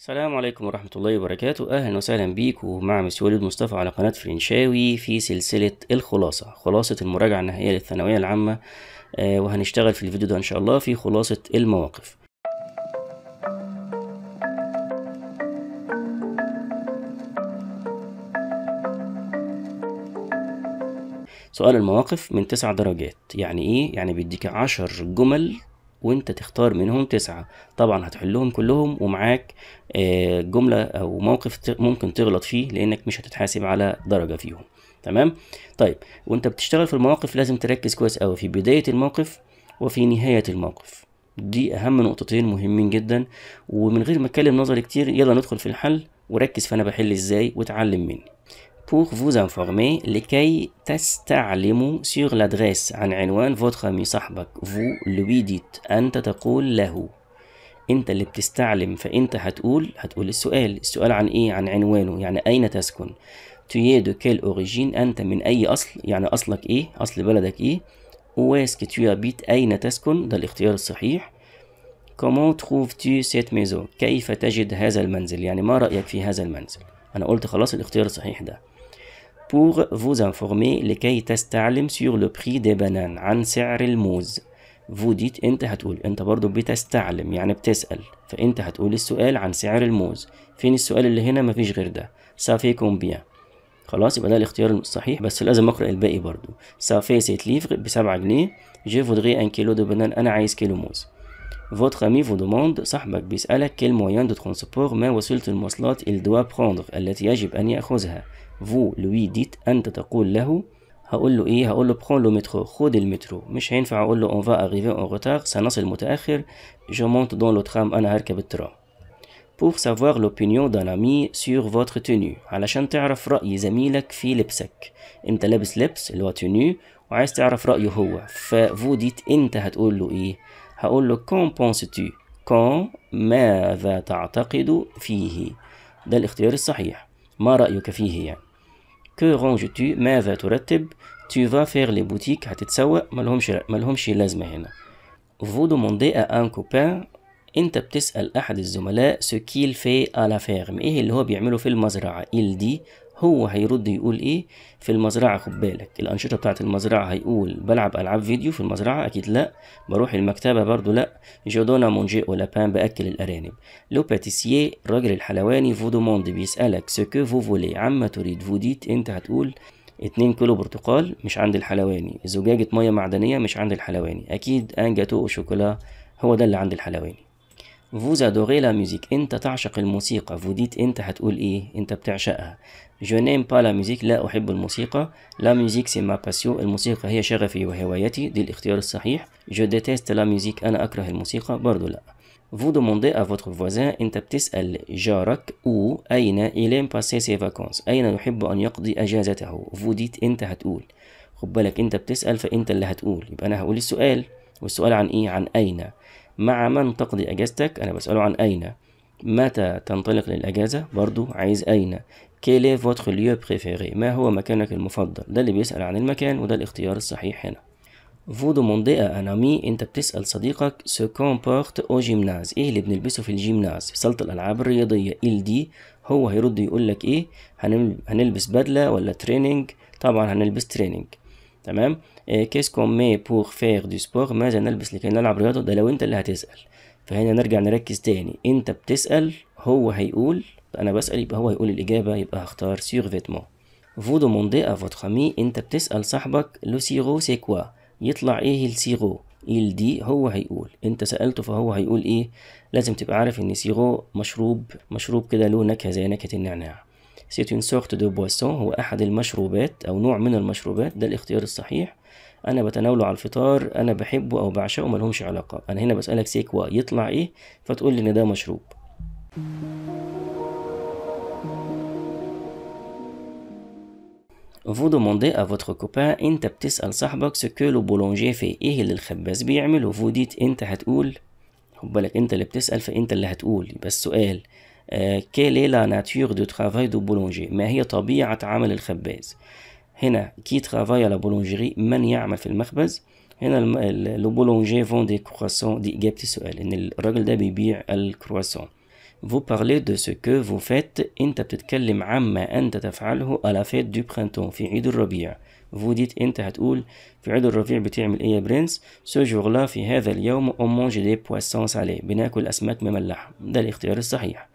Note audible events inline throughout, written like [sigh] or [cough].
السلام عليكم ورحمة الله وبركاته أهلا وسهلا بيكم مع مس وليد مصطفى على قناة فرنشاوي في سلسلة الخلاصة خلاصة المراجعة النهائية للثانوية العامة آه وهنشتغل في الفيديو ده إن شاء الله في خلاصة المواقف سؤال المواقف من تسع درجات يعني ايه؟ يعني بيديك عشر جمل وانت تختار منهم تسعة طبعا هتحلهم كلهم ومعاك آه، جملة او موقف ممكن تغلط فيه لانك مش هتتحاسب على درجة فيهم تمام طيب وانت بتشتغل في المواقف لازم تركز كويس اوي في بداية الموقف وفي نهاية الموقف دي اهم نقطتين مهمين جدا ومن غير ما اتكلم نظري كتير يلا ندخل في الحل وركز فانا بحل ازاي واتعلم مني pour vous informer لكي تستعلموا sur l'adresse عن عنوان votre ami صاحبك vous lui dites أنت تقول له أنت اللي بتستعلم فأنت هتقول هتقول السؤال السؤال عن إيه عن عنوانه يعني أين تسكن tu es de quelle origine أنت من أي أصل يعني أصلك إيه أصل بلدك إيه où est-ce que tu habites أين تسكن ده الاختيار الصحيح comment trouves-tu cette maison كيف تجد هذا المنزل يعني ما رأيك في هذا المنزل أنا قلت خلاص الاختيار الصحيح ده pour vous informer لكي تستعلم sur le prix des bananes عن سعر الموز vous dites انت هتقول انت برضو بتستعلم يعني بتسأل فانت هتقول السؤال عن سعر الموز فين السؤال اللي هنا مفيش غير ده سافي كومبيان خلاص يبقى ده الاختيار الصحيح بس لازم اقرا الباقي برضو سافي سيت ليفغ بسبعة جنيه جي فودغي ان كيلو دو بنان انا عايز كيلو موز Votre ami vous demande صاحبك بيسألك quel moyen de transport ما وصلت المواصلات il doit prendre التي يجب أن يأخذها فو لوي ديت أنت تقول له هقول له ايه هقول له برون لو مترو خد المترو مش هينفع اقول له اون va arriver en retard سنصل متأخر je مونت dans le tram أنا هركب الترام pour savoir l'opinion d'un ami sur votre tenue علشان تعرف رأي زميلك في لبسك انت لابس لبس اللي هو tenue وعايز تعرف رأيه هو ففو ديت انت هتقول له ايه هقول له كون بونستو كون ماذا تعتقد فيه ده الاختيار الصحيح ما رأيك فيه يعني que ranges-tu ماذا ترتب tu vas faire les boutiques هتتسوق ملهمش ملهمش لازمة هنا vous demandez à un copain انت بتسأل احد الزملاء ce qu'il fait à la ferme ايه اللي هو بيعمله في المزرعة il dit هو هيرد يقول ايه في المزرعه خد بالك الانشطه بتاعه المزرعه هيقول بلعب العاب فيديو في المزرعه اكيد لا بروح المكتبه برضو لا جودونا مونجي لابان باكل الارانب لو باتيسييه الراجل الحلواني موند بيسالك سكو فو فولي عما تريد فوديت انت هتقول اتنين كيلو برتقال مش عند الحلواني زجاجة مية معدنية مش عند الحلواني أكيد أن جاتو شوكولا هو ده اللي عند الحلواني فوزا ادوري لا ميوزيك انت تعشق الموسيقى فوديت انت هتقول ايه انت بتعشقها Je n'aime pas la musique لا أحب الموسيقى La musique c'est ma passion الموسيقى هي شغفي وهوايتي دي الاختيار الصحيح Je déteste la musique أنا أكره الموسيقى برضو لا Vous demandez à votre voisin أنت بتسأل جارك où أين il aime passer ses vacances أين يحب أن يقضي أجازته Vous dites أنت هتقول خد بالك أنت بتسأل فأنت اللي هتقول يبقى أنا هقول السؤال والسؤال عن إيه عن أين مع من تقضي أجازتك أنا بسأله عن أين متى تنطلق للأجازة برضو عايز أين quel est votre lieu préféré ما هو مكانك المفضل ده اللي بيسأل عن المكان وده الاختيار الصحيح هنا vous demandez à un ami انت بتسأل صديقك ce qu'on porte au gymnase ايه اللي بنلبسه في الجيمناز في صالة الألعاب الرياضية il دي هو هيرد يقول لك ايه هنلبس بدلة ولا تريننج طبعا هنلبس تريننج تمام qu'est-ce qu'on met pour faire du sport ماذا نلبس لكي نلعب رياضة ده لو انت اللي هتسأل فهنا نرجع نركز تاني انت بتسأل هو هيقول انا بسأل يبقى هو هيقول الإجابة يبقى هختار سيغ فيتمون فو دوموندي ا فوتخ امي انت بتسأل صاحبك لو سيغو سي كوا يطلع ايه السيغو إيل دي هو هيقول انت سألته فهو هيقول ايه لازم تبقى عارف ان سيغو مشروب مشروب كده له نكهة زي نكهة النعناع سيت اون سورت دو بواسون هو احد المشروبات او نوع من المشروبات ده الاختيار الصحيح انا بتناوله على الفطار انا بحبه او بعشقه ملهمش علاقه انا هنا بسالك سيكوا يطلع ايه فتقول لي ان ده مشروب Vous demandez à votre copain انت بتسأل صاحبك ce que le boulanger fait ايه اللي الخباز بيعمل؟ vous dites انت هتقول خد بالك انت اللي بتسأل فانت اللي هتقول يبقى السؤال آه، quelle est la nature de travail du boulanger ما هي طبيعة عمل الخباز هنا كي ترافاي لا بولونجيري من يعمل في المخبز هنا لو بولونجي فون دي كرواسون دي إجابة السؤال إن الراجل ده بيبيع الكرواسون Vous parlez de ce que vous faites أنت بتتكلم عما أنت تفعله à la fête du printemps في عيد الربيع vous dites أنت هتقول في عيد الربيع بتعمل إيه يا برنس ce jour là في هذا اليوم on mange des poissons salés بناكل أسماك مملحة ده الاختيار الصحيح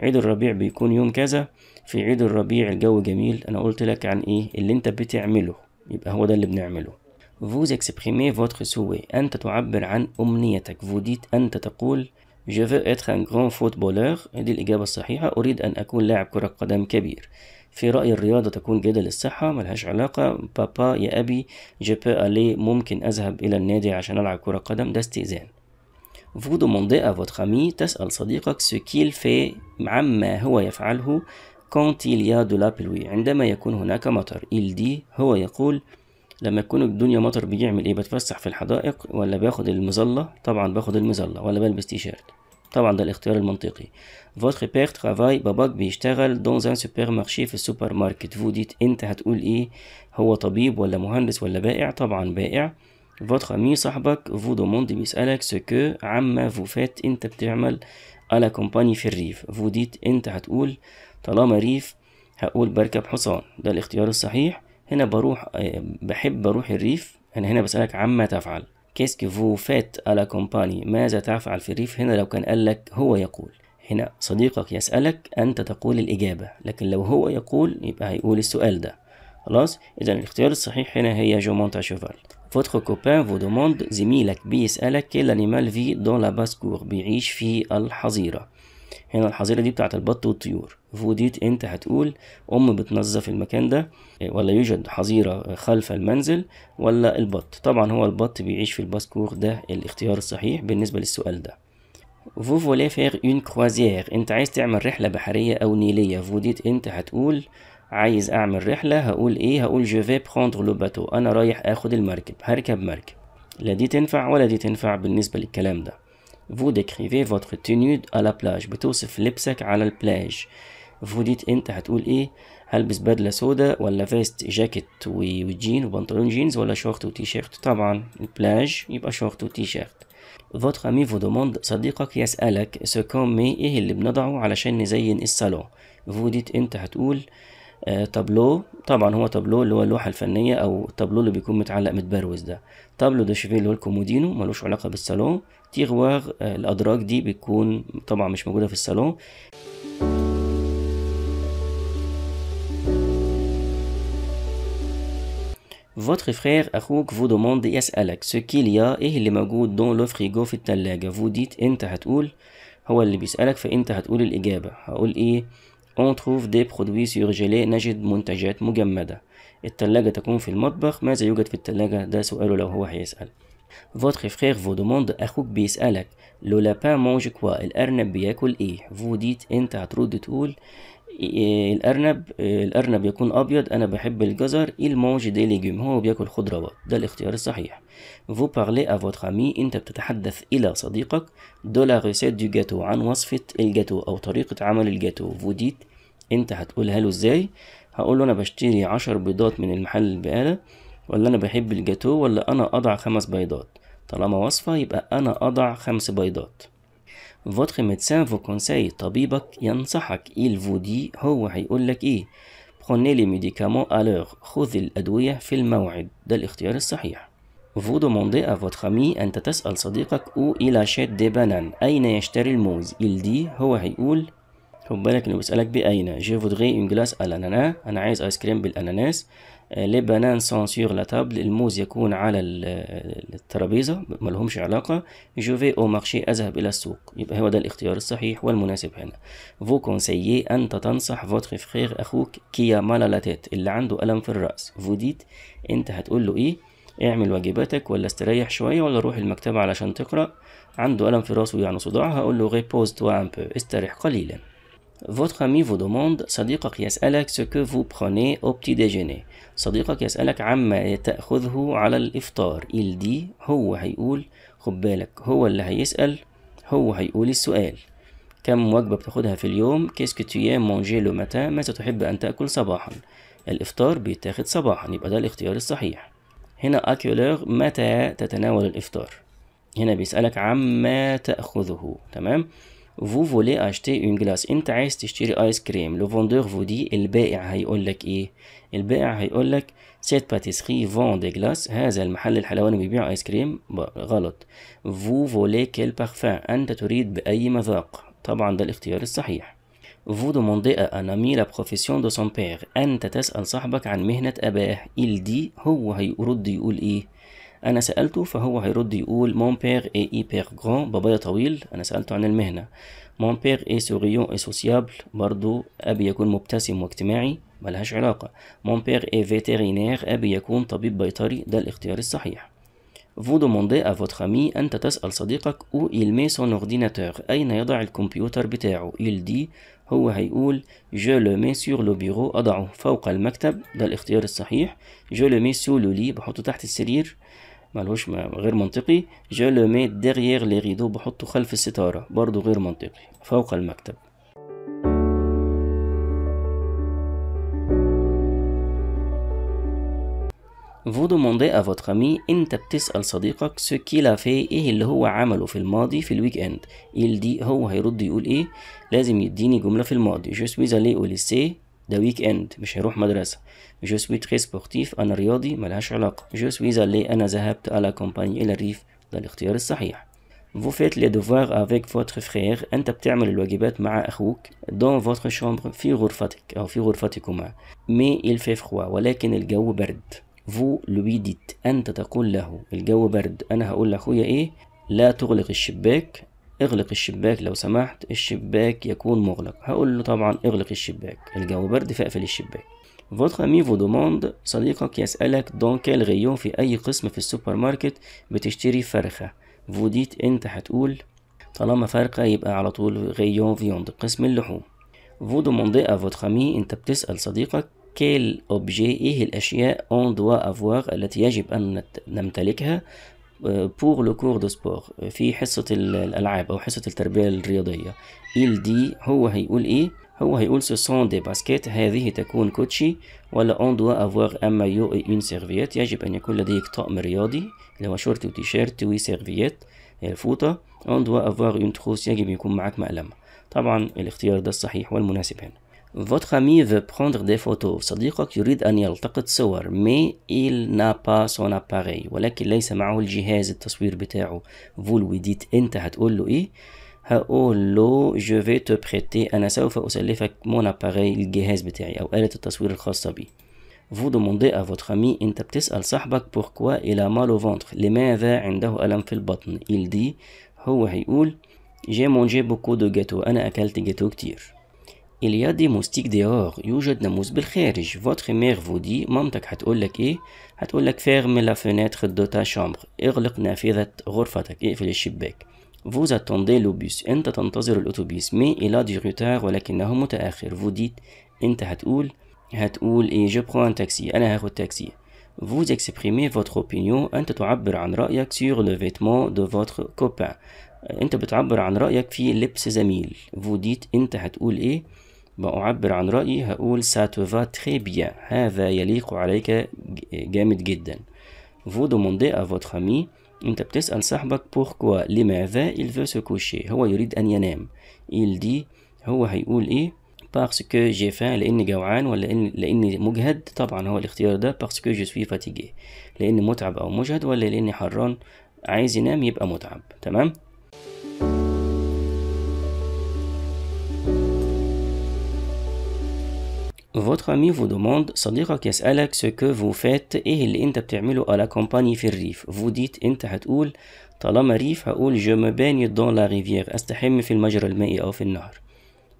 عيد الربيع بيكون يوم كذا في عيد الربيع الجو جميل انا قلت لك عن ايه اللي انت بتعمله يبقى هو ده اللي بنعمله vous exprimez votre souhait أنت تعبر عن أمنيتك فوديت أنت تقول je veux être un grand footballeur دي الإجابة الصحيحة أريد أن أكون لاعب كرة قدم كبير في رأي الرياضة تكون جيدة للصحة ملهاش علاقة بابا يا أبي جي peux ممكن أذهب إلى النادي عشان ألعب كرة قدم ده استئذان فودو مونديا à votre تسأل صديقك سكيل في عما هو يفعله كونت إليا دو لا بلوي عندما يكون هناك مطر إل دي هو يقول لما يكون الدنيا مطر بيعمل ايه بتفسح في الحدائق ولا باخد المظلة طبعا باخد المظلة ولا بلبس تيشيرت طبعا ده الاختيار المنطقي votre بير ترافاي باباك بيشتغل دون زان سوبر مارشي في السوبر ماركت فو ديت انت هتقول ايه هو طبيب ولا مهندس ولا بائع طبعا بائع votre مي صاحبك دو موند بيسألك سكو عما فو فات انت بتعمل على كومباني في الريف فو ديت انت هتقول طالما ريف هقول بركب حصان ده الاختيار الصحيح هنا بروح آه، بحب اروح الريف انا هنا بسألك عما تفعل كيسك فو فات ألا كومباني ماذا تفعل في الريف هنا لو كان قال لك هو يقول هنا صديقك يسألك أنت تقول الإجابة لكن لو هو يقول يبقى هيقول السؤال ده خلاص إذا الاختيار الصحيح هنا هي جو مونت شوفال فوتخ كوبان فو دوموند زميلك بيسألك كيل انيمال في دون لا باسكور بيعيش في الحظيرة هنا الحظيرة دي بتاعت البط والطيور فوديت انت هتقول ام بتنظف المكان ده آه، ولا يوجد حظيرة خلف المنزل ولا البط طبعا هو البط بيعيش في الباسكور ده الاختيار الصحيح بالنسبة للسؤال ده vous voulez faire une croisière انت عايز تعمل رحلة بحرية او نيلية فوديت انت هتقول عايز اعمل رحلة هقول ايه هقول je vais prendre le bateau انا رايح اخد المركب هركب مركب لا دي تنفع ولا دي تنفع بالنسبة للكلام ده vous décrivez votre tenue à la plage بتوصف لبسك على البلاج فوديت انت هتقول ايه هلبس بدله سودا ولا فيست جاكيت وجين وبنطلون جينز ولا شورت وتي شيرت طبعا البلاج يبقى شورت وتي شيرت Votre ami vous demande صديقك يسألك ce qu'on ايه اللي بنضعه علشان نزين الصالون vous dites انت هتقول آه، تابلو طبعا هو تابلو اللي هو اللوحه الفنيه او التابلو اللي بيكون متعلق متبروز ده تابلو ده شيفيه اللي هو الكومودينو ملوش علاقه بالصالون تيغواغ آه، الادراج دي بتكون طبعا مش موجوده في الصالون Votre frère أخوك vous demande يسألك ce qu'il y a إيه اللي موجود دون لو frigo في التلاجة vous dites أنت هتقول هو اللي بيسألك فأنت هتقول الإجابة هقول إيه On trouve des produits surgelés نجد منتجات مجمدة التلاجة تكون في المطبخ ماذا يوجد في التلاجة ده سؤاله لو هو هيسأل Votre frère vous demande أخوك بيسألك لو لابان مونج كوا الأرنب بياكل إيه vous dites أنت هترد تقول الارنب الارنب يكون ابيض انا بحب الجزر il mange des légumes هو بياكل خضروات ده الاختيار الصحيح vous parlez à votre ami انت بتتحدث الى صديقك de la recette du gâteau عن وصفة الجاتو او طريقة عمل الجاتو vous dites انت هتقولها له ازاي هقول له انا بشتري عشر بيضات من المحل البقالة ولا انا بحب الجاتو ولا انا اضع خمس بيضات طالما وصفة يبقى انا اضع خمس بيضات Votre médecin vous conseille, طبيبك ينصحك, il vous dit, هو هيقولك إيه. Prenez les médicaments à l'heure. خذ الأدوية في الموعد. ده الاختيار الصحيح. Vous demandez à votre ami أنت تسأل صديقك où il achète des bananes. أين يشتري الموز. Il dit, هو هيقول, خد بالك انه بيسألك بأين. Je voudrais une glace à l'ananas. أنا عايز آيس كريم بالأناناس. لي بانان سون سور لا تابل الموز يكون على آه، الترابيزة ملهمش علاقة جو في او مارشي أذهب إلى السوق يبقى هو ده الاختيار الصحيح والمناسب هنا فو كونسيي أنت تنصح فوتر فخير أخوك كيا مالا لا تيت اللي عنده ألم في الرأس فو ديت أنت هتقول له إيه اعمل واجباتك ولا استريح شوية ولا روح المكتبة علشان تقرأ عنده ألم في راسه يعني صداع هقول له ريبوز توا بو استرح قليلاً Votre ami vous demande صديقك يسألك ce que vous prenez au petit déjeuner صديقك يسألك عما تأخذه على الإفطار il dit هو هيقول خد بالك هو اللي هيسأل هو هيقول السؤال كم وجبة بتاخدها في اليوم qu'est-ce que tu aimes manger le matin ماذا تحب أن تأكل صباحا الإفطار بيتاخد صباحا يبقى ده الاختيار الصحيح هنا أكيولوغ متى تتناول الإفطار هنا بيسألك عما تأخذه تمام vous voulez acheter une glace انت عايز تشتري ايس كريم لو فوندور vous dit البائع هيقول لك ايه البائع هيقول لك cette pâtisserie vend des glaces هذا المحل الحلواني بيبيع ايس كريم غلط vous voulez quel parfum انت تريد باي مذاق طبعا ده الاختيار الصحيح vous demandez à un ami la profession de son père أنت تسأل صاحبك عن مهنة أباه il dit هو هيرد يقول إيه انا سالته فهو هيرد يقول مون بير اي اي بير جران بابايا طويل انا سالته عن المهنه مون بير اي سوريون اي سوسيابل برضو ابي يكون مبتسم واجتماعي ملهاش علاقه مون بير اي فيتيرينير ابي يكون طبيب بيطري ده الاختيار الصحيح Vous demandez à votre ami أن تسأل صديقك où il met son ordinateur أين يضع الكمبيوتر بتاعه il dit هو هيقول je le mets sur le bureau أضعه فوق المكتب ده الاختيار الصحيح je le mets sous le lit بحطه تحت السرير ملوش غير منطقي جو لو مي ديغيير لي ريدو بحطه خلف الستارة برضو غير منطقي فوق المكتب vous demandez à votre ami انت بتسأل صديقك ce qu'il a fait ايه اللي هو عمله في الماضي في الويك اند il dit هو هيرد يقول ايه لازم يديني جملة في الماضي je suis allé au lycée ده ويك اند مش هيروح مدرسة جو سوي تري سبورتيف أنا رياضي ملهاش علاقة جو سوي زالي أنا ذهبت على كومباني إلى الريف ده الاختيار الصحيح Vous faites les devoirs avec votre frère أنت بتعمل الواجبات مع أخوك dans votre chambre في غرفتك أو في غرفتكما mais il fait froid ولكن الجو برد vous lui dites أنت تقول له الجو برد أنا هقول لأخويا إيه لا تغلق الشباك اغلق الشباك لو سمحت الشباك يكون مغلق هقول له طبعا اغلق الشباك الجو برد فاقفل الشباك Votre ami vous demande صديقك يسألك دون كيل غيون في أي قسم في السوبر ماركت بتشتري فرخة فوديت أنت هتقول طالما فرخة يبقى على طول غيون فيوند قسم اللحوم vous demandez à votre ami أنت بتسأل صديقك quel objet إيه الأشياء on doit avoir التي يجب أن نمتلكها بور لو كور دو سبور في حصة الألعاب أو حصة التربية الرياضية إل دي هو هيقول إيه هو هيقول سو سون دي باسكيت هذه تكون كوتشي ولا اون دوا افوار ام مايو اي اون سيرفيت يجب أن يكون لديك طقم رياضي اللي هو شورت وتيشيرت وي سيرفيت الفوطة اون دوا افوار اون تروس يجب يكون معاك مقلمة طبعا الاختيار ده الصحيح والمناسب هنا Votre ami veut prendre des photos. صديقك يريد أن يلتقط صور mais il n'a pas son appareil ولكن ليس معه الجهاز التصوير بتاعه. Vous lui dites أنت هتقول له إيه؟ هقول له je vais te prêter أنا سوف أسلفك mon appareil الجهاز بتاعي أو آلة التصوير الخاصة بي. Vous demandez à votre ami أنت بتسأل صاحبك pourquoi il a mal au ventre لماذا عنده ألم في البطن. Il dit هو هيقول j'ai mangé beaucoup de gâteaux أنا أكلت جاتو كتير. Il y a des moustiques dehors. يوجد ناموس بالخارج. Votre mère vous dit مامتك هتقول لك إيه؟ هتقول لك ferme la fenêtre de ta chambre. اغلق نافذة غرفتك. اقفل الشباك. Vous attendez le bus. أنت تنتظر الأتوبيس. Mais il a du retard ولكنه متأخر. Vous dites أنت هتقول هتقول إيه je prends un taxi. أنا هاخد تاكسي. Vous exprimez votre opinion. أنت تعبر عن رأيك sur le vêtement de votre copain. أنت بتعبر عن رأيك في لبس زميل. Vous dites أنت هتقول إيه؟ بأعبر عن رأيي هقول ساتوفا بيان هذا يليق عليك جامد جدا vous demandez à votre انت بتسأل صاحبك pourquoi لماذا il veut se coucher هو يريد أن ينام il دي هو هيقول إيه parce جي فان لأني جوعان ولا لأني مجهد طبعا هو الاختيار ده parce جو سوي فاتيجي لأني متعب أو مجهد ولا لأني حران عايز ينام يبقى متعب تمام Votre ami vous demande صديقك يسألك ce que vous faites ايه اللي انت بتعمله à la campagne في الريف vous dites انت هتقول طالما ريف هقول je me baigne dans la rivière استحم في المجرى المائي أو في النهر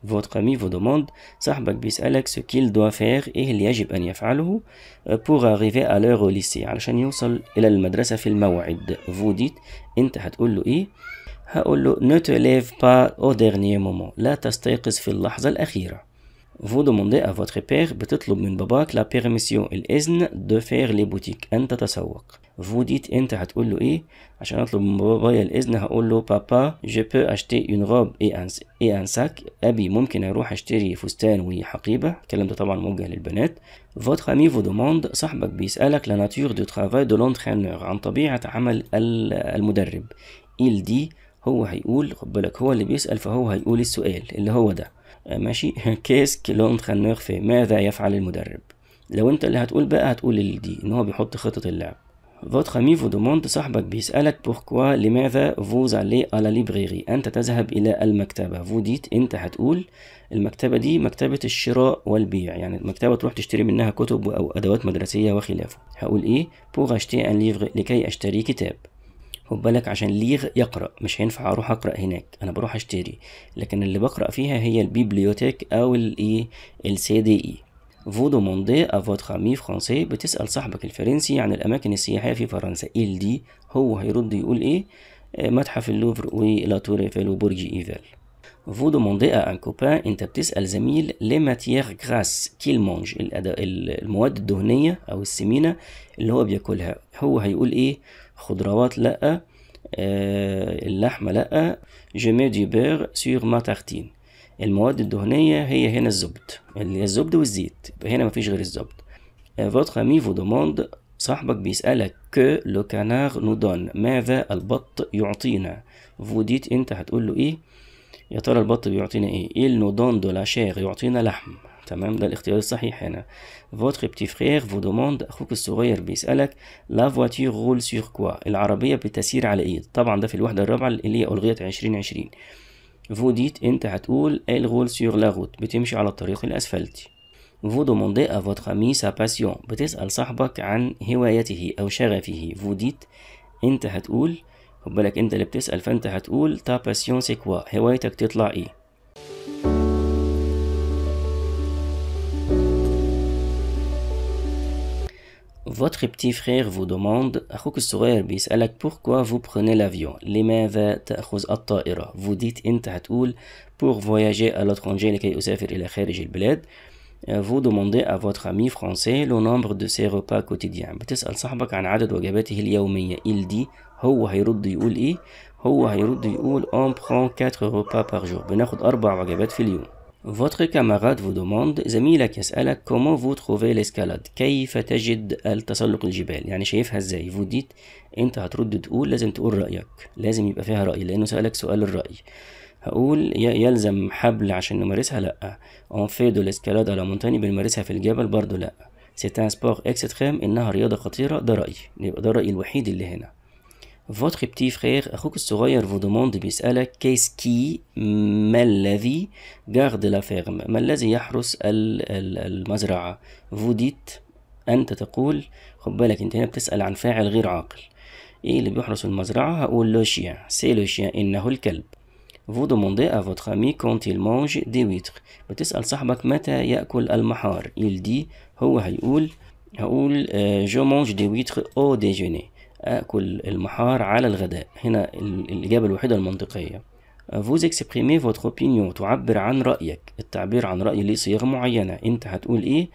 Votre ami vous demande صاحبك بيسألك ce qu'il doit faire ايه اللي يجب أن يفعله pour arriver à l'heure au lycée علشان يوصل إلى المدرسة في الموعد vous dites انت هتقول له ايه هقول له ne te lève pas au dernier moment لا تستيقظ في اللحظة الأخيرة Vous demandez à votre père بتطلب من باباك la permission الإذن de faire les boutiques أن تتسوق. Vous dites أنت هتقول له إيه؟ عشان أطلب من بابايا الإذن هقول له بابا je peux acheter une robe et un, et un sac. أبي ممكن أروح أشتري فستان وحقيبة. الكلام ده طبعا موجه للبنات. Votre ami vous demande صاحبك بيسألك la nature du travail de l'entraîneur عن طبيعة عمل المدرب. Il dit هو هيقول خد بالك هو اللي بيسأل فهو هيقول السؤال اللي هو ده. آه، ماشي [laughs] كيس كلون خناخ في ماذا يفعل المدرب لو انت اللي هتقول بقى هتقول دي ان هو بيحط خطة اللعب فوت ami فو دوموند صاحبك بيسألك بوركوا لماذا فوز علي على ليبريري أنت تذهب إلى المكتبة فو ديت أنت هتقول المكتبة دي مكتبة الشراء والبيع يعني مكتبة تروح تشتري منها كتب أو أدوات مدرسية وخلافه هقول إيه بور اشتي ان ليفر لكي أشتري كتاب خد بالك عشان ليغ يقرا مش هينفع اروح اقرا هناك انا بروح اشتري لكن اللي بقرا فيها هي البيبليوتيك او الايه السي دي اي فو demandez à votre فرونسي بتسأل صاحبك الفرنسي عن الأماكن السياحية في فرنسا ال دي هو هيرد يقول إيه آه، متحف اللوفر ولا تور إيفل وبرج إيفل فو دوموندي ا ان كوبان أنت بتسأل زميل les matières غراس qu'il mange المواد الدهنية أو السمينة اللي هو بياكلها هو هيقول إيه خضروات لا آه، اللحمة لا آه، je دي du beurre ما ma المواد الدهنية هي هنا الزبد اللي هي الزبد والزيت هنا مفيش غير الزبد فوتخ امي فو دوموند صاحبك بيسألك ك لو كانار نو دون ماذا البط يعطينا فو ديت انت هتقول له ايه يا ترى البط بيعطينا ايه ايه نو دون دو لا شير يعطينا لحم تمام ده الاختيار الصحيح هنا votre petit frère vous demande اخوك الصغير بيسألك لا voiture roule sur quoi العربية بتسير على ايه طبعا ده في الوحدة الرابعة اللي هي ألغيت 2020 vous dites انت هتقول elle roule sur la route بتمشي على الطريق الأسفلتي vous demandez à votre ami sa passion بتسأل صاحبك عن هوايته أو شغفه vous dites انت هتقول خد بالك انت اللي بتسأل فانت هتقول ta passion c'est quoi هوايتك تطلع ايه Votre petit frère vous demande, أخوك الصغير بيسألك pourquoi vous prenez l'avion لماذا تأخذ الطائرة vous dites أنت هتقول pour voyager à l'étranger لكي أسافر إلى خارج البلاد vous demandez à votre ami français le nombre de ses repas quotidiens بتسأل صاحبك عن عدد وجباته اليومية il dit هو هيرد يقول إيه هو هيرد يقول on prend 4 repas par jour بناخد أربع وجبات في اليوم Votre camarade vous demande زميلك يسألك comment vous trouvez l'escalade كيف تجد التسلق الجبال يعني شايفها ازاي vous dites انت هترد تقول لازم تقول رأيك لازم يبقى فيها رأي لأنه سألك سؤال الرأي هقول يلزم حبل عشان نمارسها لأ on fait de l'escalade à la montagne بنمارسها في الجبل برضه لأ c'est un sport extrême إنها رياضة خطيرة ده رأيي يبقى ده رأيي الوحيد اللي هنا Votre petit frère, vous demande, qu'est-ce qui, maladi, garde la ferme, maladi yahrus al-mazra'a. Vous dites, أنت تقول خد بالك أنت هنا بتسأل عن فاعل غير عاقل. إيه اللي بيحرس المزرعة؟ هقول لو شيان، سي لو شيان، إنه الكلب. Vous demandez à votre ami quand il mange des huîtres. بتسأل صاحبك متى يأكل المحار. Il dit هو هيقول هقول je mange des huîtres au déjeuner. آكل المحار على الغداء هنا الإجابة الوحيدة المنطقية vous exprimez votre opinion تعبر عن رأيك التعبير عن رأي ليه صيغة معينة انت هتقول ايه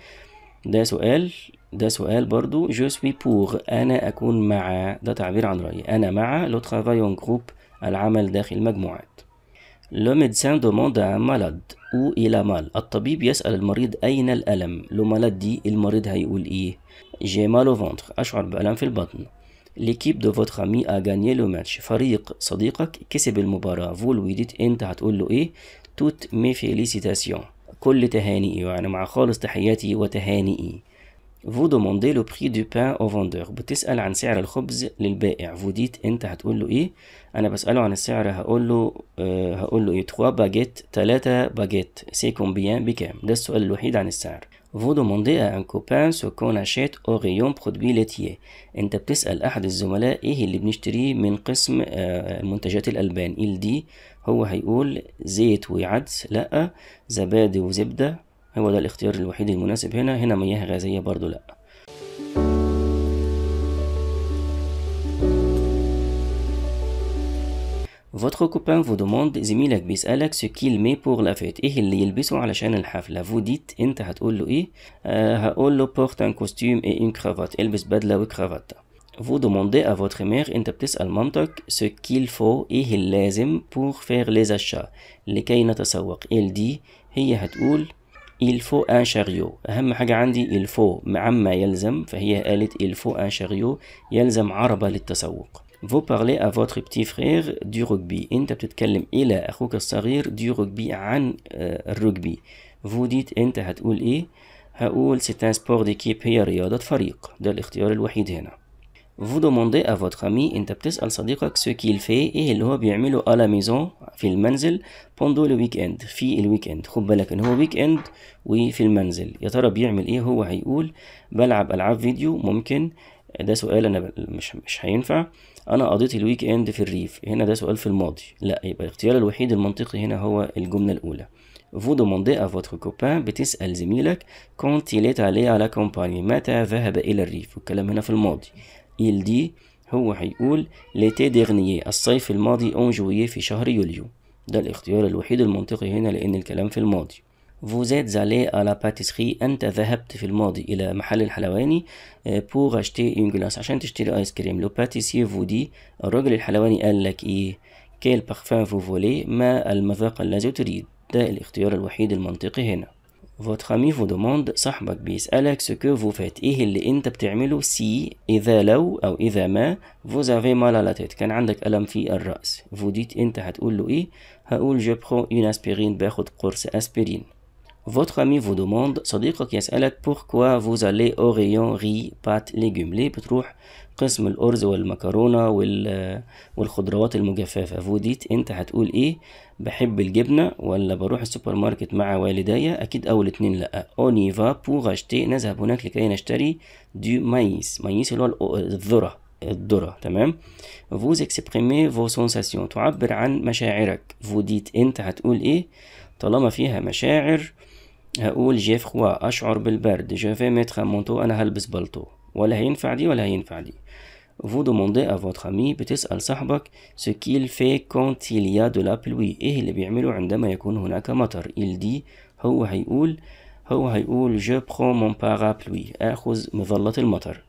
ده سؤال ده سؤال برضو je suis pour أنا أكون مع ده تعبير عن رأيي أنا مع le travail en groupe العمل داخل مجموعات le médecin demande أن un malade ou il a mal الطبيب يسأل المريض أين الألم لو malade دي المريض هيقول إيه j'ai mal au ventre أشعر بألم في البطن ليكيب دو فوتر امي ا غانيي لو ماتش فريق صديقك كسب المباراه فول ويديت انت هتقول له ايه توت مي فيليسيتاسيون كل تهاني يعني مع خالص تحياتي وتهانئي فو دوموندي لو بري دو بان او فوندور بتسأل عن سعر الخبز للبائع فو ديت انت هتقول له ايه انا بسأله عن السعر هقول له هقول له ايه 3 باجيت 3 باجيت سي كومبيان بكام ده السؤال الوحيد عن السعر vous demandez à un copain ce qu'on achète au rayon produits laitiers انت بتسأل احد الزملاء ايه اللي بنشتريه من قسم آه، منتجات الالبان il dit هو هيقول زيت وعدس لا زبادي وزبدة هو ده الاختيار الوحيد المناسب هنا هنا مياه غازية برضو لأ Votre copain vous demande زميلك بيسألك ce qu'il met pour la fête ايه اللي يلبسه علشان الحفلة vous dites انت هتقول له ايه آه هقول له porte un costume et une cravate البس بدلة وكرافاتة Vous demandez à votre mère انت بتسأل مامتك ce qu'il faut ايه اللازم pour faire les achats لكي نتسوق elle dit هي هتقول il faut un chariot أهم حاجة عندي il faut عما يلزم فهي قالت il faut un chariot يلزم عربة للتسوق vous parlez à votre petit frère du rugby انت بتتكلم الى اخوك الصغير du rugby عن الرجبي euh, vous dites انت هتقول ايه هقول c'est un sport d'équipe هي رياضة فريق ده الاختيار الوحيد هنا vous demandez à votre ami انت بتسأل صديقك ce qu'il fait ايه اللي هو بيعمله à la maison في المنزل pendant le weekend في الويكند خد بالك ان هو ويكند وفي المنزل يا ترى بيعمل ايه هو هيقول بلعب العاب فيديو ممكن ده سؤال انا مش مش هينفع انا قضيت الويك اند في الريف هنا ده سؤال في الماضي لا يبقى الاختيار الوحيد المنطقي هنا هو الجملة الاولى Vous demandez à votre copain بتسأل زميلك quand il est allé à la campagne متى ذهب إلى الريف والكلام هنا في الماضي il dit هو هيقول l'été dernier الصيف الماضي اون جويه في شهر يوليو ده الاختيار الوحيد المنطقي هنا لأن الكلام في الماضي Vous êtes allé à la pâtisserie أنت ذهبت في الماضي إلى محل الحلواني آه، pour acheter une glace عشان تشتري آيس كريم. لو pâtissier vous dit الرجل الحلواني قال لك إيه؟ quel parfum vous voulez ما المذاق الذي تريد؟ ده الاختيار الوحيد المنطقي هنا. Votre ami vous demande صاحبك بيسألك ce que vous faites إيه اللي أنت بتعمله si إذا لو أو إذا ما vous avez mal à la tête كان عندك ألم في الرأس vous dites أنت هتقول له إيه هقول je prends une aspirine باخد قرص aspirine Votre ami vous demande صديقك يسألك pourquoi vous allez au rayon riz pâtes légumes ليه بتروح قسم الأرز والمكرونة وال والخضروات المجففة dites, أنت هتقول إيه بحب الجبنة ولا بروح السوبر ماركت مع والدي أكيد أول اتنين لأ أوني فا acheter. نذهب هناك لكي نشتري دو مايس مايس اللي هو الذرة الذرة تمام vous exprimez vos sensations تعبر عن مشاعرك vous dites أنت هتقول إيه طالما فيها مشاعر جي فخوا أشعر بالبرد في ميتر مونتو أنا هلبس بالطو ولا هينفع دي ولا هينفع دي Vous demandez à votre ami بتسأل صاحبك ce qu'il fait quand il y a de la pluie إيه اللي بيعمله عندما يكون هناك مطر il dit هو هيقول هو هيقول je prends mon parapluie آخذ مظلة المطر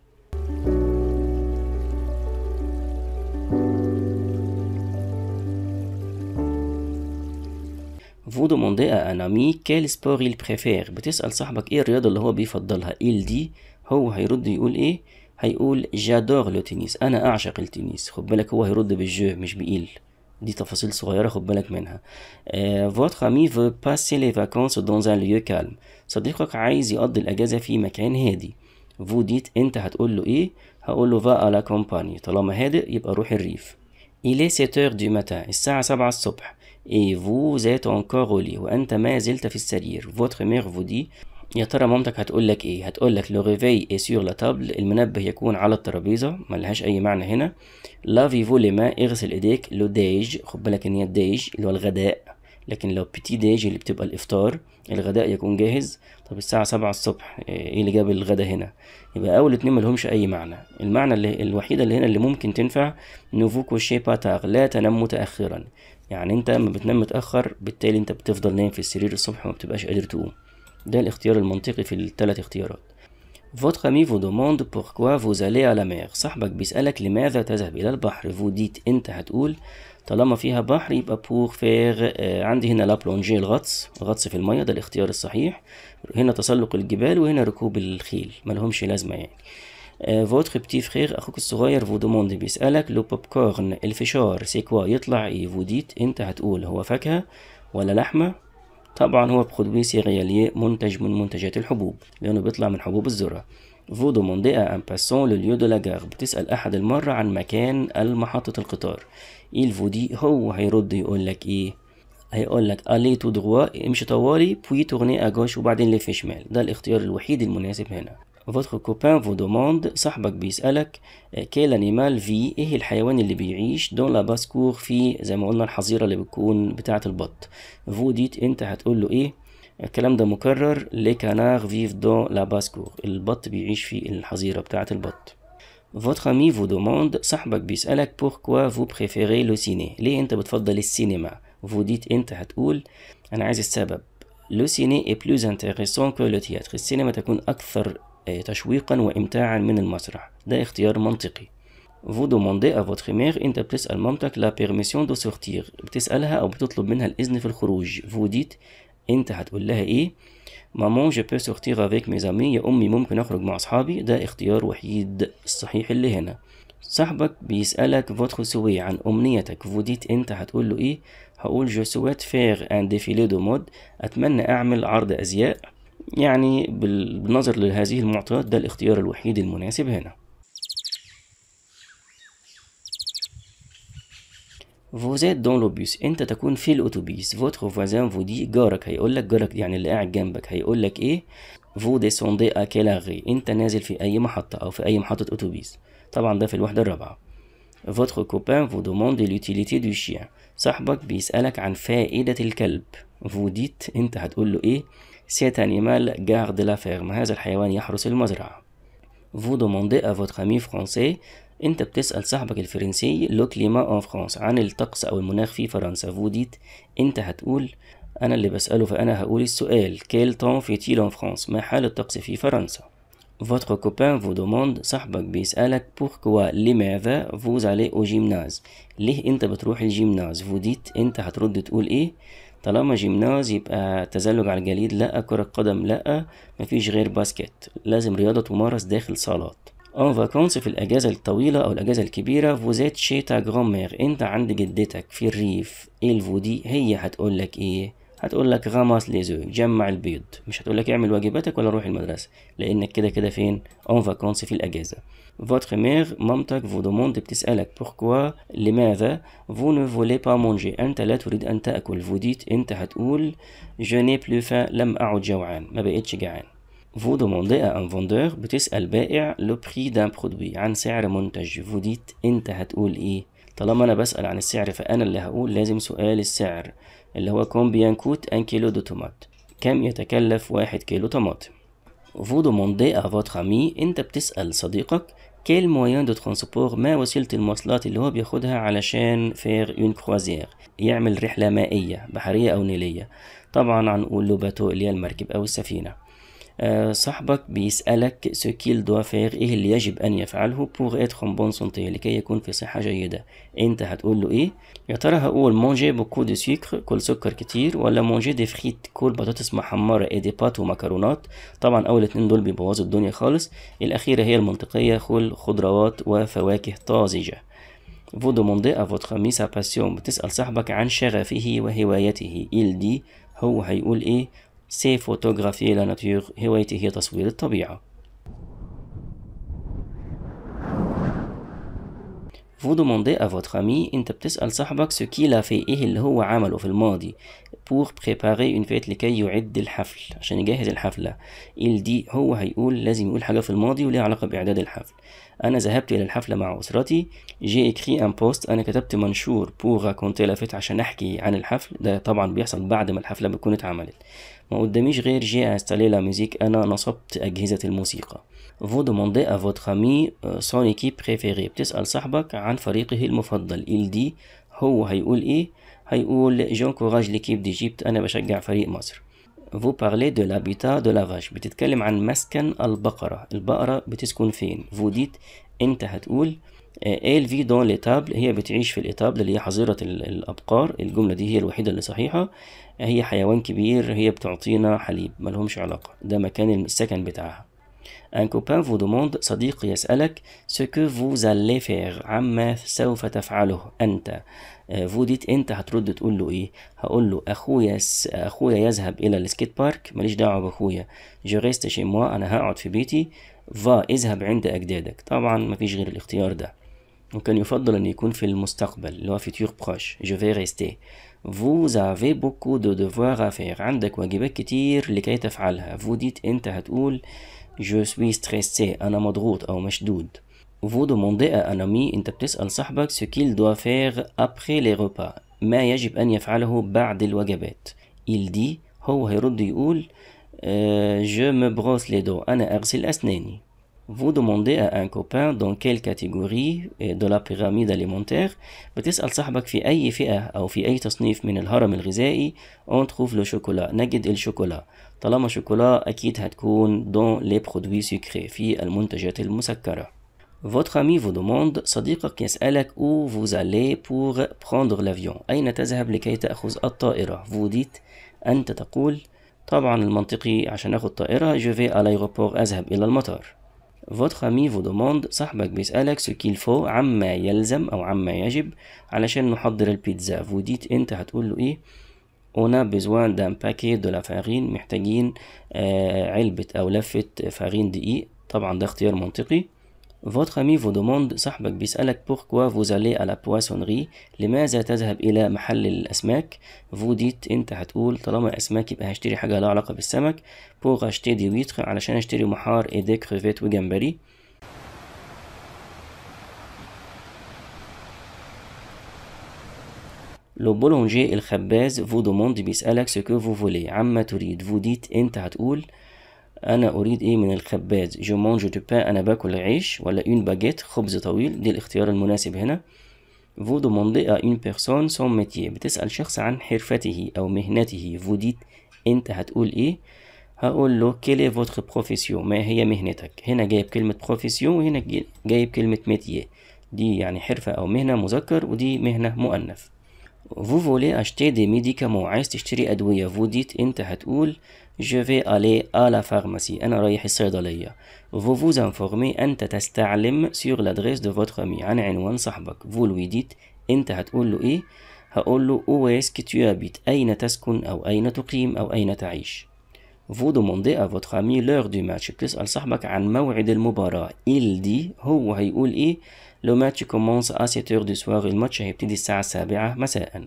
فو دوموندي ان امي كيل سبور يل بريفير بتسأل صاحبك ايه الرياضة اللي هو بيفضلها ال دي هو هيرد يقول ايه هيقول جادور لو تنس انا اعشق التنس خد بالك هو هيرد بالجو مش بإيل دي تفاصيل صغيرة خد بالك منها فوتر امي فو باسي لي فاكونس دون ان ليو كالم صديقك عايز يقضي الأجازة في مكان هادي فو ديت انت هتقول له ايه هقول له فا à كومباني طالما هادئ يبقى روح الريف الي سيتور 7 heures الساعة 7 الصبح et vous êtes encore au lit وأنت ما زلت في السرير votre mère vous dit يا ترى مامتك هتقول لك ايه هتقول لك لو ريفي اي سور لا تابل المنبه يكون على الترابيزه ما لهاش اي معنى هنا لافي فو ما اغسل ايديك لو ديج خد بالك ان هي الديج اللي هو الغداء لكن لو بيتي ديج اللي بتبقى الافطار الغداء يكون جاهز طب الساعه 7 الصبح ايه اللي جاب الغداء هنا يبقى اول اتنين ملهمش اي معنى المعنى اللي الوحيده اللي هنا اللي ممكن تنفع نوفو كوشي باتار لا تنام متاخرا يعني انت لما بتنام متاخر بالتالي انت بتفضل نايم في السرير الصبح وما بتبقاش قادر تقوم ده الاختيار المنطقي في الثلاث اختيارات Votre ami vous demande pourquoi vous allez à la mer. صاحبك بيسألك لماذا تذهب إلى البحر. Vous dites أنت هتقول طالما فيها بحر يبقى pour faire آه عندي هنا لا بلونجي الغطس الغطس في المية ده الاختيار الصحيح هنا تسلق الجبال وهنا ركوب الخيل ملهمش لازمة يعني فوتر بتي فخير اخوك الصغير دوموندي بيسألك لو بوب كورن الفشار سيكوا يطلع ايه فوديت انت هتقول هو فاكهة ولا لحمة طبعا هو بخدوي سيريالية منتج من منتجات الحبوب لأنه بيطلع من حبوب الذرة فو دوموندي ان باسون لو ليو دو لاجار بتسأل أحد المرة عن مكان المحطة القطار إيه الفودي هو هيرد يقول لك إيه هيقول لك الي تو دروا امشي طوالي بوي تورني اجوش وبعدين لف شمال ده الاختيار الوحيد المناسب هنا votre copain vous demande صاحبك بيسألك quel animal vit ايه الحيوان اللي بيعيش dans la basse-cour في زي ما قلنا الحظيرة اللي بتكون بتاعة البط vous dites انت هتقول له ايه الكلام ده مكرر les canards vivent dans la basse-cour البط بيعيش في الحظيرة بتاعة البط Votre ami vous demande صاحبك بيسألك pourquoi vous préférez le ciné ليه انت بتفضل السينما vous dites انت هتقول انا عايز السبب Le ciné est plus intéressant que le théâtre Le cinéma est plus إيه، تشويقا وإمتاعا من المسرح ده اختيار منطقي vous demandez à votre mère انت بتسأل مامتك la permission de sortir بتسألها أو بتطلب منها الإذن في الخروج vous dites انت هتقول لها ايه مامون je peux sortir avec mes amis يا أمي ممكن أخرج مع أصحابي ده اختيار وحيد الصحيح اللي هنا صاحبك بيسألك votre souhait عن أمنيتك vous dites انت هتقول له ايه هقول je souhaite faire un défilé de mode أتمنى أعمل عرض أزياء يعني بالنظر لهذه المعطيات ده الاختيار الوحيد المناسب هنا فوزات دون لوبيس انت تكون في الاتوبيس فوتر فوازان فودي جارك هيقول لك جارك يعني اللي قاعد جنبك هيقول لك ايه فو دي à quelle انت نازل في اي محطة او في اي محطة اتوبيس طبعا ده في الوحدة الرابعة votre كوبان فو demande لوتيليتي دو شيا صاحبك بيسألك عن فائدة الكلب فوديت انت هتقول له ايه سيت انيمال غارد لا فيرم هذا الحيوان يحرس المزرعة. Vous demandez à votre ami français انت بتسأل صاحبك الفرنسي لو كليما اون فرونس عن الطقس أو المناخ في فرنسا. Vous ديت انت هتقول أنا اللي بسأله فأنا هقول السؤال كيل تون في تيل اون France ما حال الطقس في فرنسا Votre copain vous demande صاحبك بيسألك pourquoi لماذا vous allez au gymnase ليه انت بتروح الجيمناز vous ديت انت هترد تقول ايه طالما جيمناز يبقى تزلج على الجليد لأ كرة قدم لأ مفيش غير باسكت لازم رياضة تمارس داخل صالات اون فاكونس في الاجازه الطويله او الاجازه الكبيره فوزيت شي تا جرومير انت عند جدتك في الريف الفو دي هي هتقولك ايه هتقول لك غمس ليزوي جمع البيض مش هتقول لك اعمل واجباتك ولا روح المدرسة لأنك كده كده فين اون فاكونس في الأجازة Votre mère مامتك vous demande بتسألك pourquoi لماذا vous ne voulez pas manger أنت لا تريد أن تأكل vous dites أنت هتقول je n'ai plus faim لم أعد جوعان ما بقتش جعان Vous demandez à un vendeur بتسأل بائع le prix d'un produit عن سعر منتج vous dites أنت هتقول إيه طالما أنا بسأل عن السعر فأنا اللي هقول لازم سؤال السعر اللي هو كومبيان كوت أن كيلو دو تومات كم يتكلف واحد كيلو طماطم Vous دوموندي ا فوتر امي أنت بتسأل صديقك كيل مويان دو ترانسبور ما وسيلة المواصلات اللي هو بياخدها علشان فير اون croisière يعمل رحلة مائية بحرية أو نيلية طبعا هنقول له باتو اللي هي المركب أو السفينة Euh, صاحبك بيسألك سو كيل دوا faire إيه اللي يجب أن يفعله بور اتخ en بون santé لكي يكون في صحة جيدة أنت هتقول له إيه؟ يا ترى هقول مونجي بوكو دو سيكر كل سكر كتير ولا مونجي دي فريت كل بطاطس محمرة اي دي بات ومكرونات طبعا أول اتنين دول بيبوظوا الدنيا خالص الأخيرة هي المنطقية كل خضروات وفواكه طازجة Vous demandez à votre ami sa passion بتسأل صاحبك عن شغفه وهوايته il dit هو هيقول إيه سي فوتوغرافي لا ناتور هوايتي هي تصوير الطبيعة Vous demandez à votre ami, انت بتسأل صاحبك سو كي لا في ايه اللي هو عمله في الماضي pour préparer une fête لكي يعد الحفل عشان يجهز الحفلة il دي هو هيقول لازم يقول حاجة في الماضي وليها علاقة بإعداد الحفل أنا ذهبت إلى الحفلة مع أسرتي j'ai écrit un post أنا كتبت منشور pour raconter la fête عشان أحكي عن الحفل ده طبعا بيحصل بعد ما الحفلة بتكون اتعملت ما قداميش غير j'ai installé la musique أنا نصبت أجهزة الموسيقى vous demandez à votre ami euh, son équipe préférée بتسأل صاحبك عن فريقه المفضل il دي هو هيقول إيه هيقول جونكوراج ليكيب ديجيبت أنا بشجع فريق مصر فو بارلي دو لابيتا دو لافاش بتتكلم عن مسكن البقرة البقرة بتسكن فين فو ديت أنت هتقول ال في دون ليتابل هي بتعيش في الإتابل اللي هي حظيرة الأبقار الجملة دي هي الوحيدة اللي صحيحة هي حيوان كبير هي بتعطينا حليب ملهمش علاقة ده مكان السكن بتاعها ان كوبان فو دوموند صديق يسألك ce que vous allez عما سوف تفعله أنت آه، فوديت انت هترد تقول له ايه هقول له اخويا س... اخويا يذهب الى السكيت بارك ماليش دعوه باخويا جو ريست شي موا انا هقعد في بيتي فا اذهب عند اجدادك طبعا مفيش غير الاختيار ده وكان يفضل ان يكون في المستقبل اللي هو futur بروش je في ريستي vous avez بوكو دو devoirs افير عندك واجبات كتير لكي تفعلها فوديت انت هتقول جو سوي ستريسي انا مضغوط او مشدود Vous demandez à un ami أنت بتسأل صاحبك ce qu'il doit faire après les repas ما يجب أن يفعله بعد الوجبات il dit هو هيرد يقول je me brosse les dents أنا أغسل أسناني Vous demandez à un copain dans quelle catégorie de la pyramide alimentaire بتسأل صاحبك في أي فئة أو في أي تصنيف من الهرم الغذائي on trouve le chocolat نجد الشوكولا طالما شوكولا أكيد هتكون dans les produits sucrés في المنتجات المسكرة Votre ami vous demande صديقك يسألك où vous allez pour prendre l'avion أين تذهب لكي تأخذ الطائرة vous dites أنت تقول طبعا المنطقي عشان أخذ الطائرة, je vais à l'aéroport أذهب إلى المطار votre ami vous demande صاحبك بيسألك ce qu'il faut عما يلزم أو عما يجب علشان نحضر البيتزا vous dites أنت هتقول له إيه on a besoin d'un paquet de la farine محتاجين علبة أو لفة فارين دقيق طبعا ده اختيار منطقي Votre ami vous demande صاحبك بيسألك pourquoi vous allez à la poissonnerie لماذا تذهب إلى محل الأسماك vous dites أنت هتقول طالما أسماك يبقى هشتري حاجة لها علاقة بالسمك pour acheter des huîtres علشان أشتري محار إيديه كريفيت وجمبري لو بولونجي الخباز vous demande بيسألك ce que vous voulez عما تريد vous dites أنت هتقول انا اريد ايه من الخباز جو مونجو دو با انا باكل عيش ولا اون باجيت خبز طويل دي الاختيار المناسب هنا فو دوموندي ا اون بيرسون سون ميتيه بتسال شخص عن حرفته او مهنته فو ديت انت هتقول ايه هقول له كيلي فوتغ بروفيسيون ما هي مهنتك هنا جايب كلمة بروفيسيون وهنا جايب كلمة ميتيه دي يعني حرفة أو مهنة مذكر ودي مهنة مؤنث فو فولي اشتي دي ميديكامون عايز تشتري أدوية فو ديت انت هتقول je vais aller à la pharmacie أنا رايح الصيدلية vous vous informez أنت تستعلم sur l'adresse de votre ami عن عنوان صاحبك vous lui dites أنت هتقول له إيه هقول له où est-ce que tu habites أين تسكن أو أين تقيم أو أين تعيش Vous demandez à votre ami l'heure du match بتسأل صاحبك عن موعد المباراة il dit هو هيقول إيه le match commence à 7h du soir الماتش هيبتدي الساعة السابعة مساء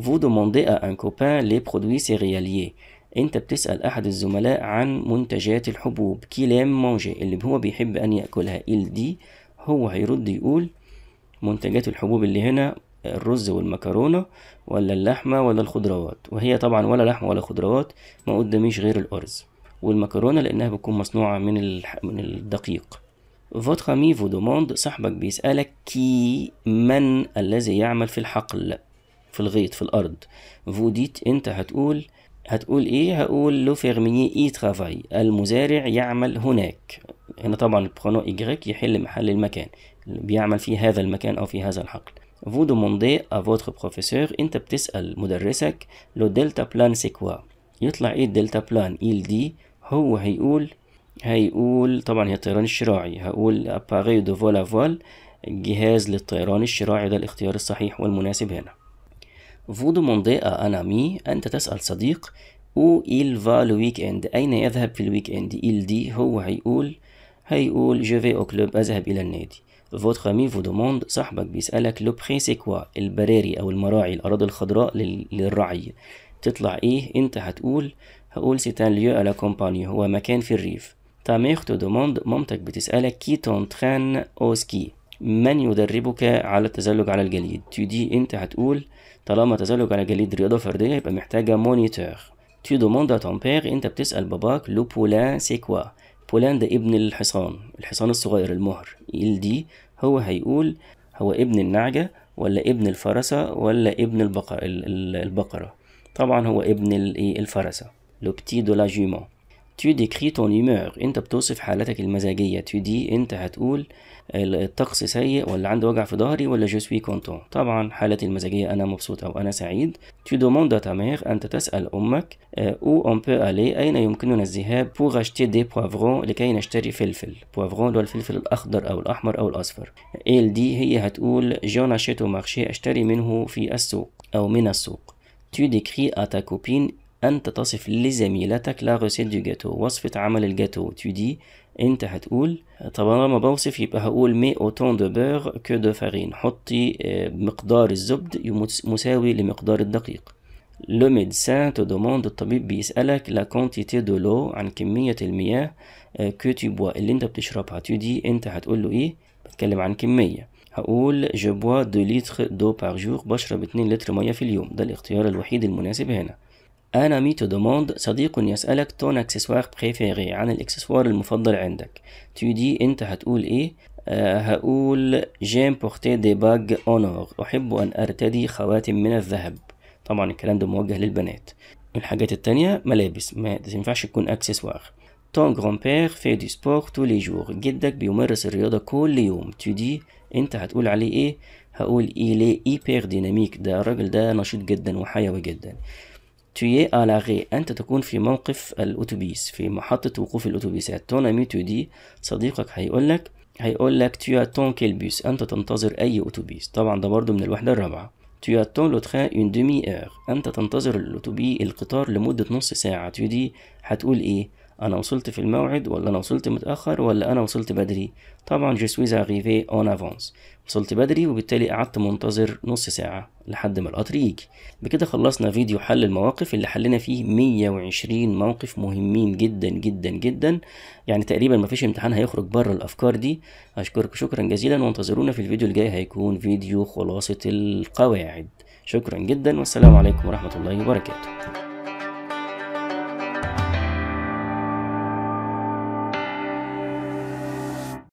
Vous demandez à un copain les produits céréaliers انت بتسأل احد الزملاء عن منتجات الحبوب كيلام مونجي اللي هو بيحب ان يأكلها ال دي هو هيرد يقول منتجات الحبوب اللي هنا الرز والمكرونة ولا اللحمة ولا الخضروات وهي طبعا ولا لحمة ولا خضروات ما قداميش غير الأرز والمكرونة لأنها بتكون مصنوعة من, من الدقيق فوتخ مي دوموند صاحبك بيسألك كي من الذي يعمل في الحقل في الغيط في الأرض فوديت أنت هتقول هتقول ايه هقول لو فيرميني اي ترافاي المزارع يعمل هناك هنا طبعا البرونو إجريك يحل محل المكان بيعمل في هذا المكان أو في هذا الحقل فو دوموندي ا فوتر بروفيسور انت بتسأل مدرسك لو دلتا بلان سي كوا يطلع ايه الدلتا بلان ايل دي هو هيقول هيقول طبعا هي الطيران الشراعي هقول اباري دو فولا فول جهاز للطيران الشراعي ده الاختيار الصحيح والمناسب هنا Vous demandez à un ami أنت تسأل صديق où il va le week-end أين يذهب في الويك-end il dit هو هيقول هيقول je vais au club أذهب إلى النادي Votre ami vous demande صاحبك بيسألك le pré c'est quoi البراري أو المراعي الأراضي الخضراء للرعي تطلع إيه أنت هتقول هقول c'est un lieu à la campagne هو مكان في الريف Ta mère te demande مامتك بتسألك qui t'entraîne au ski من يدربك على التزلج على الجليد تدي أنت هتقول طالما تزلج على جليد رياضة فردية يبقى محتاجة مونيتور تي دوموند اتون ton انت بتسأل باباك لو بولان سي كوا بولان ده ابن الحصان الحصان الصغير المهر ال دي هو هيقول هو ابن النعجة ولا ابن الفرسة ولا ابن البقرة البقرة طبعا هو ابن إيه، الفرسة لو بتي دو لا جيمون تي ديكري تون humeur انت بتوصف حالتك المزاجية تي دي انت هتقول الطقس سيء ولا عندي وجع في ظهري ولا جو سوي كونتون طبعا حالتي المزاجيه انا مبسوط او انا سعيد tu demandes à ta mère انت تسال امك او اون بو الي اين يمكننا الذهاب pour acheter des poivrons لكي نشتري فلفل بوافرون اللي هو الفلفل الاخضر او الاحمر او الاصفر ال دي هي هتقول جون اشيتو مارشي اشتري منه في السوق او من السوق tu décris à ta copine أنت تصف لزميلتك لا recette دو جاتو وصفة عمل الجاتو تي دي انت هتقول طب انا ما بوصف يبقى هقول مي اوتون دو بير كو دو فارين حطي آه، مقدار الزبد مساوي لمقدار الدقيق لو ميدسان تو دوموند الطبيب بيسألك لا كونتيتي دو لو عن كمية المياه كو تي بوا اللي انت بتشربها تو دي انت هتقول له ايه بتكلم عن كمية هقول جو بوا دو لتر دو بار جور بشرب اتنين لتر مية في اليوم ده الاختيار الوحيد المناسب هنا أنا ميتو دوموند صديق يسألك تون اكسسوار بريفيري عن الاكسسوار المفضل عندك تو دي أنت هتقول إيه أه هقول جيم بورتي دي باج اونور أحب أن أرتدي خواتم من الذهب طبعا الكلام ده موجه للبنات الحاجات التانية ملابس ما تنفعش تكون اكسسوار تون grand بير في دي سبور تو لي جور جدك بيمارس الرياضة كل يوم. Tu أنت هتقول عليه إيه؟ هقول إيلي إيبر ديناميك ده الراجل ده نشيط جدا وحيوي جدا. Tu es à l'arrêt أنت تكون في موقف الأتوبيس في محطة وقوف الأتوبيسات تون امي تو دي صديقك هيقول لك هيقول لك tu اتون كيل bus أنت تنتظر أي أتوبيس طبعا ده برضو من الوحدة الرابعة Tu اتون لو train اون دومي heure أنت تنتظر الأتوبيس القطار لمدة نص ساعة تو دي هتقول إيه انا وصلت في الموعد ولا انا وصلت متاخر ولا انا وصلت بدري طبعا je suis arrivé en avance وصلت بدري وبالتالي قعدت منتظر نص ساعه لحد ما القطر يجي بكده خلصنا فيديو حل المواقف اللي حلينا فيه 120 موقف مهمين جدا جدا جدا يعني تقريبا مفيش امتحان هيخرج بره الافكار دي اشكركم شكرا جزيلا وانتظرونا في الفيديو الجاي هيكون فيديو خلاصه القواعد شكرا جدا والسلام عليكم ورحمه الله وبركاته